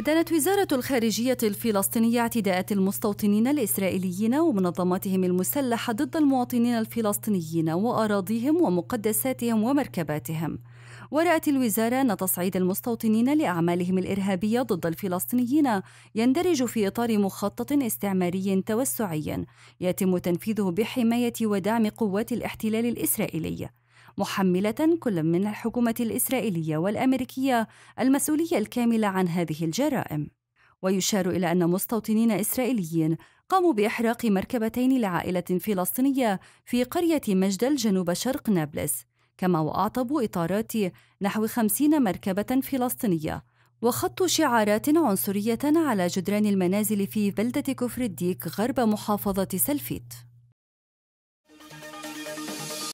دانت وزارة الخارجية الفلسطينية اعتداءات المستوطنين الإسرائيليين ومنظماتهم المسلحة ضد المواطنين الفلسطينيين وأراضيهم ومقدساتهم ومركباتهم ورأت الوزارة أن تصعيد المستوطنين لأعمالهم الإرهابية ضد الفلسطينيين يندرج في إطار مخطط استعماري توسعي يتم تنفيذه بحماية ودعم قوات الاحتلال الإسرائيلي محملة كل من الحكومة الإسرائيلية والأمريكية المسؤولية الكاملة عن هذه الجرائم ويشار إلى أن مستوطنين إسرائيليين قاموا بإحراق مركبتين لعائلة فلسطينية في قرية مجدل جنوب شرق نابلس كما وأعطبوا إطارات نحو خمسين مركبة فلسطينية وخطوا شعارات عنصرية على جدران المنازل في بلدة كفر الديك غرب محافظة سلفيت